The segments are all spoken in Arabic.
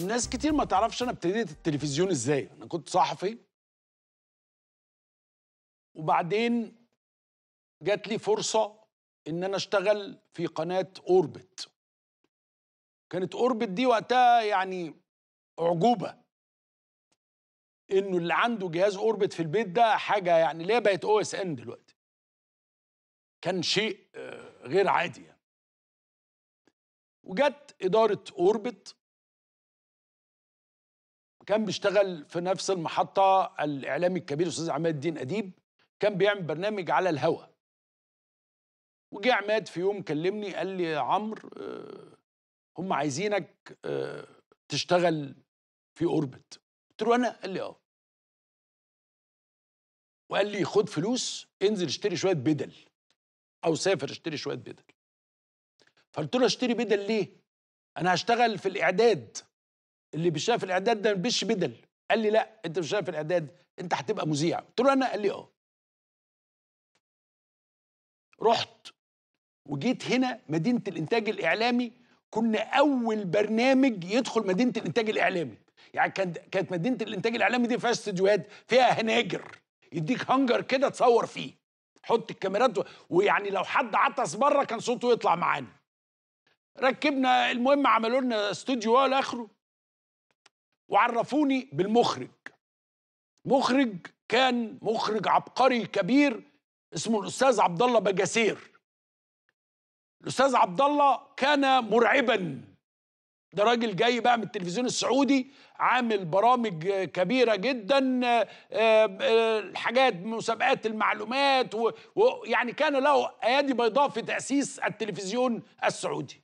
ناس كتير ما تعرفش انا ابتديت التلفزيون ازاي انا كنت صحفي وبعدين جات لي فرصه ان انا اشتغل في قناه اوربت كانت اوربت دي وقتها يعني اعجوبه انه اللي عنده جهاز اوربت في البيت ده حاجه يعني ليه بقت او اس ان دلوقتي كان شيء آه، غير عادي يعني. وجت اداره اوربت كان بيشتغل في نفس المحطة الإعلامي الكبير أستاذ عماد الدين أديب كان بيعمل برنامج على الهوى وجه عماد في يوم كلمني قال لي يا عمرو آه، هم عايزينك آه، تشتغل في اوربت قلت له انا قال لي اه وقال لي خد فلوس انزل اشتري شويه بدل او سافر اشتري شويه بدل فقلت له اشتري بدل ليه انا هشتغل في الاعداد اللي مش شايف الاعداد ده مش بدل قال لي لا انت مش شايف الاعداد انت هتبقى مذيع قلت له انا قال لي اه رحت وجيت هنا مدينه الانتاج الاعلامي كنا اول برنامج يدخل مدينه الانتاج الاعلامي يعني كانت كانت مدينه الانتاج الاعلامي دي فيها استديوهات فيها هناجر يديك هنجر كده تصور فيه حط الكاميرات ويعني لو حد عطس بره كان صوته يطلع معانا ركبنا المهم عملوا لنا استوديو الى اخره وعرفوني بالمخرج مخرج كان مخرج عبقري كبير اسمه الاستاذ عبد الله بجاسير الاستاذ عبد الله كان مرعبا ده راجل جاي بقى من التلفزيون السعودي عامل برامج كبيره جدا الحاجات آه، آه، مسابقات المعلومات ويعني كان له ايادي بيضاء في تاسيس التلفزيون السعودي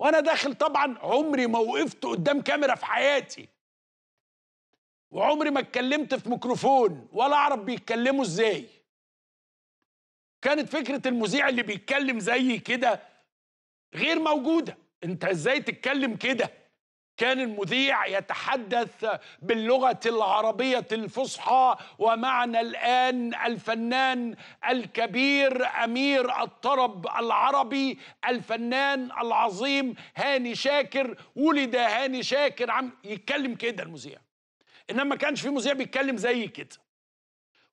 وانا داخل طبعا عمري ما وقفت قدام كاميرا في حياتي وعمري ما اتكلمت في ميكروفون ولا اعرف بيتكلموا ازاي كانت فكره المذيع اللي بيتكلم زي كده غير موجوده انت ازاي تتكلم كده كان المذيع يتحدث باللغة العربية الفصحى ومعنا الآن الفنان الكبير أمير الطرب العربي الفنان العظيم هاني شاكر ولد هاني شاكر عم يتكلم كده المذيع إنما ما كانش في مذيع بيتكلم زي كده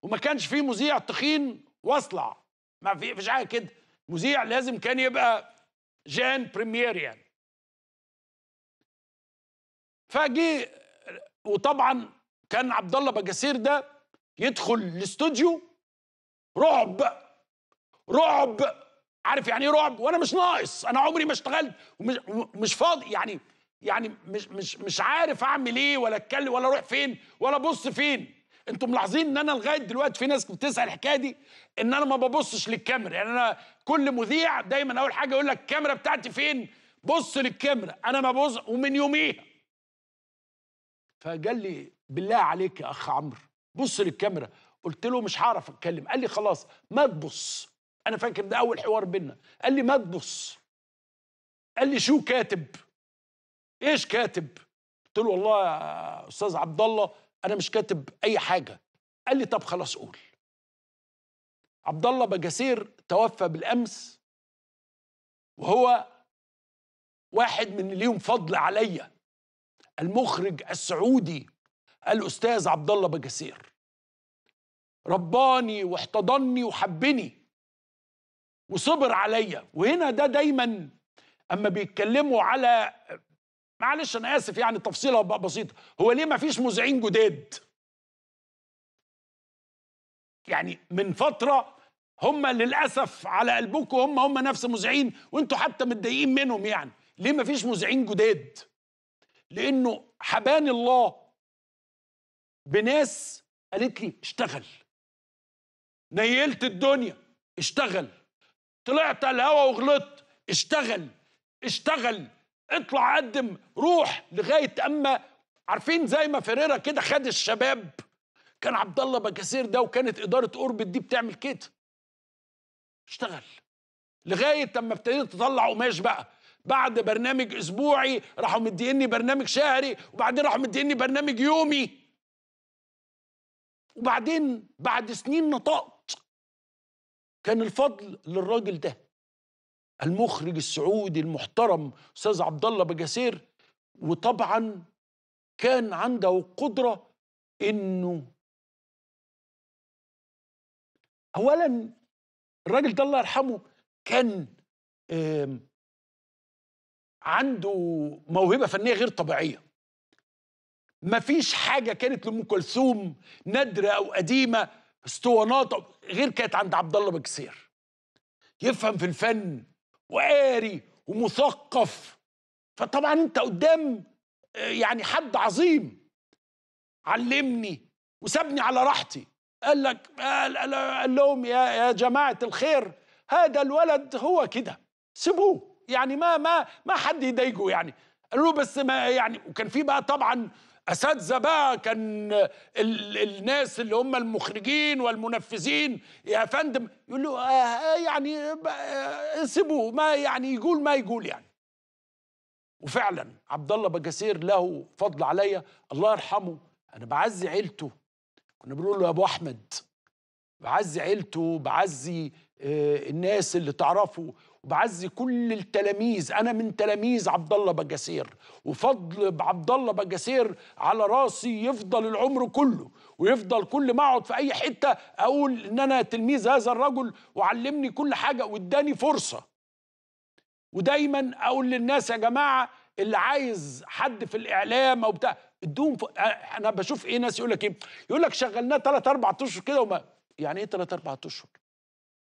وما كانش في مذيع تخين واصلع ما فيش حاجة كده مذيع لازم كان يبقى جان بريمير يعني فجي وطبعا كان عبد الله بجاسير ده يدخل الاستوديو رعب رعب عارف يعني ايه رعب وانا مش ناقص انا عمري ما اشتغلت ومش فاضي يعني يعني مش مش مش عارف اعمل ايه ولا اتكلم ولا اروح فين ولا ابص فين انتم ملاحظين ان انا لغايه دلوقتي في ناس بتسال الحكايه دي ان انا ما ببصش للكاميرا يعني انا كل مذيع دايما اول حاجه يقول لك الكاميرا بتاعتي فين بص للكاميرا انا ما ببص ومن يوميها فقال لي بالله عليك يا اخ عمرو بص للكاميرا قلت له مش هعرف اتكلم قال لي خلاص ما تبص انا فاكر ده اول حوار بينا قال لي ما تبص قال لي شو كاتب ايش كاتب قلت له والله يا استاذ عبد الله انا مش كاتب اي حاجه قال لي طب خلاص قول عبد الله بجاسير توفى بالامس وهو واحد من اللي ليهم فضل عليا المخرج السعودي الاستاذ عبد الله بجسير رباني واحتضني وحبني وصبر عليا وهنا ده دايما اما بيتكلموا على معلش انا اسف يعني تفصيله بسيطه هو ليه ما فيش مذيعين جداد يعني من فتره هم للاسف على قلبكم هم هم نفس مذيعين وانتوا حتى متضايقين منهم يعني ليه ما فيش مذيعين جداد لانه حباني الله بناس قالت لي اشتغل نيلت الدنيا اشتغل طلعت على الهوا وغلطت اشتغل اشتغل اطلع قدم روح لغايه اما عارفين زي ما فريرا كده خد الشباب كان عبد الله بكاسير ده وكانت اداره اوربت دي بتعمل كده اشتغل لغايه اما ابتديت تطلع قماش بقى بعد برنامج اسبوعي راحوا مديني برنامج شهري وبعدين راحوا مديني برنامج يومي وبعدين بعد سنين نطقت كان الفضل للراجل ده المخرج السعودي المحترم استاذ عبد الله بجاسير وطبعا كان عنده قدره انه اولا الراجل ده الله يرحمه كان عنده موهبه فنيه غير طبيعيه مفيش حاجه كانت لام كلثوم نادره او قديمه اسطوانات غير كانت عند عبد الله بكسير يفهم في الفن وقاري ومثقف فطبعا انت قدام آه، يعني حد عظيم علمني وسابني على راحتي قال لك قال لهم يا يا جماعه الخير هذا الولد هو كده سيبوه يعني ما ما ما حد يضايقه يعني قالوا له بس ما يعني وكان في بقى طبعا اساتذه بقى كان ال الناس اللي هم المخرجين والمنفذين يا فندم يقول له آه, آه، يعني آه، سيبوه ما يعني يقول ما يقول يعني وفعلا عبد الله بجسير له فضل عليا الله يرحمه انا بعزي عيلته كنا بنقول له يا ابو احمد بعزي عيلته بعزي آه، الناس اللي تعرفه وبعزي كل التلاميذ انا من تلاميذ عبد الله بجاسير وفضل عبد الله بجاسير على راسي يفضل العمر كله ويفضل كل ما اقعد في اي حته اقول ان انا تلميذ هذا الرجل وعلمني كل حاجه واداني فرصه ودايما اقول للناس يا جماعه اللي عايز حد في الاعلام او بتاع ادوهم انا بشوف ايه ناس يقول لك ايه يقول لك شغلناه 3 4 اشهر كده وما يعني ايه 3 4 اشهر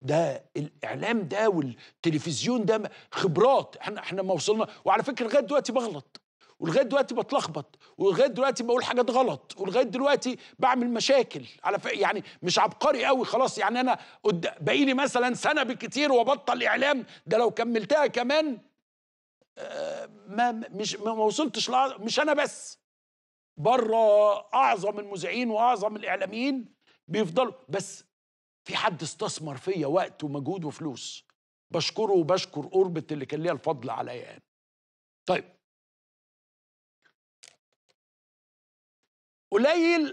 ده الاعلام ده والتلفزيون ده خبرات احنا احنا ما وصلنا وعلى فكره لغايه دلوقتي بغلط ولغايه دلوقتي بتلخبط ولغايه دلوقتي بقول حاجات غلط ولغايه دلوقتي بعمل مشاكل على ف... يعني مش عبقري قوي خلاص يعني انا قد... باقي لي مثلا سنه بكتير وبطل اعلام ده لو كملتها كمان آه، ما مش ما وصلتش لع... مش انا بس بره اعظم المذيعين واعظم الاعلاميين بيفضلوا بس في حد استثمر فيا وقت ومجهود وفلوس بشكره وبشكر اوربت اللي كان ليها الفضل عليا يعني. طيب قليل